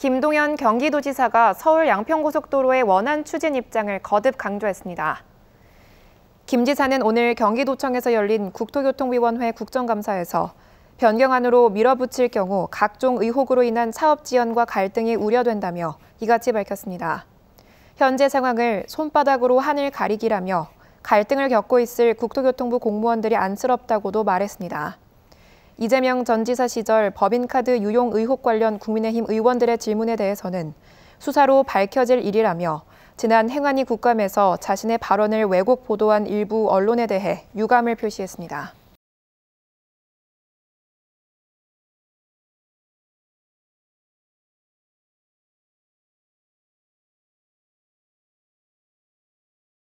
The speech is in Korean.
김동연 경기도지사가 서울 양평고속도로의 원안 추진 입장을 거듭 강조했습니다. 김 지사는 오늘 경기도청에서 열린 국토교통위원회 국정감사에서 변경안으로 밀어붙일 경우 각종 의혹으로 인한 사업 지연과 갈등이 우려된다며 이같이 밝혔습니다. 현재 상황을 손바닥으로 하늘 가리기라며 갈등을 겪고 있을 국토교통부 공무원들이 안쓰럽다고도 말했습니다. 이재명 전 지사 시절 법인카드 유용 의혹 관련 국민의힘 의원들의 질문에 대해서는 수사로 밝혀질 일이라며 지난 행안위 국감에서 자신의 발언을 왜곡 보도한 일부 언론에 대해 유감을 표시했습니다.